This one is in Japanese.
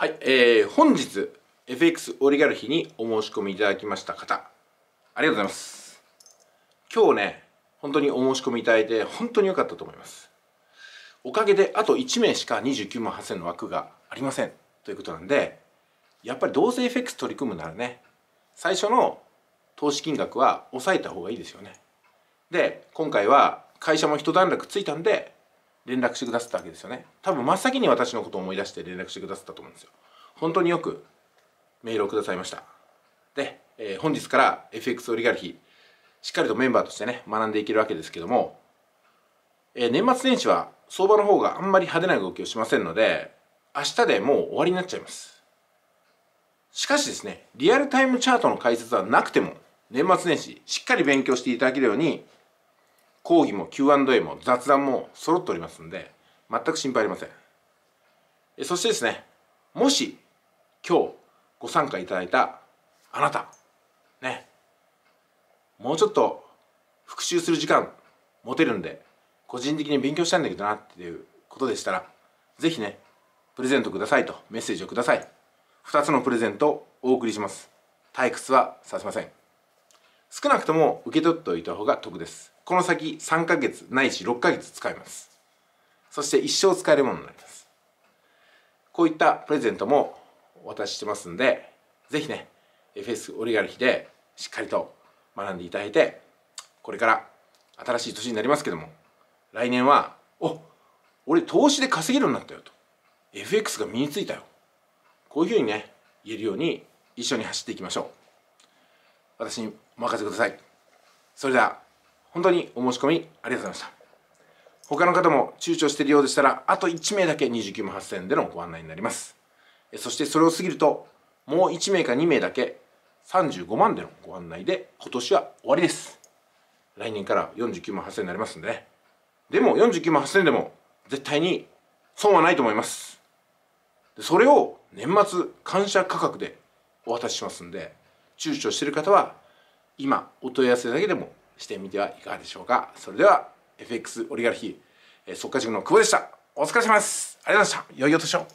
はい、えー、本日 FX オリガルヒにお申し込みいただきました方ありがとうございます今日ね本当にお申し込みいただいて本当に良かったと思いますおかげであと1名しか29万8000の枠がありませんということなんでやっぱりどうせ FX 取り組むならね最初の投資金額は抑えた方がいいですよねで今回は会社も一段落ついたんで連絡してくださったわけですよね多分真っ先に私のことを思い出して連絡してくださったと思うんですよ本当によくメールをくださいましたで、えー、本日から FX オリガルヒしっかりとメンバーとしてね学んでいけるわけですけども、えー、年末年始は相場の方があんまり派手な動きをしませんので明日でもう終わりになっちゃいますしかしですねリアルタイムチャートの解説はなくても年末年始しっかり勉強していただけるように講義も Q&A も雑談も揃っておりますんで全く心配ありませんそしてですねもし今日ご参加いただいたあなたねもうちょっと復習する時間持てるんで個人的に勉強したいんだけどなっていうことでしたら是非ねプレゼントくださいとメッセージをください2つのプレゼントをお送りします退屈はさせません少なくとも受け取っておいた方が得ですこの先3ヶ月ないし6ヶ月使えますそして一生使えるものになりますこういったプレゼントもお渡ししてますんでぜひね FS オリガルヒでしっかりと学んでいただいてこれから新しい年になりますけども来年はお俺投資で稼げるようになったよと FX が身についたよこういうふうにね言えるように一緒に走っていきましょう私にお任せくださいそれでは本当にお申し込みありがとうございました他の方も躊躇しているようでしたらあと1名だけ29万8000円でのご案内になりますそしてそれを過ぎるともう1名か2名だけ35万でのご案内で今年は終わりです来年から49万8000円になりますんでねでも49万8000円でも絶対に損はないと思いますそれを年末感謝価格でお渡ししますんで躊躇してる方は今お問い合わせだけでもしてみてはいかがでしょうかそれでは FX オリガルヒ速稼塾の久保でしたお疲れ様ですありがとうございました良いお年を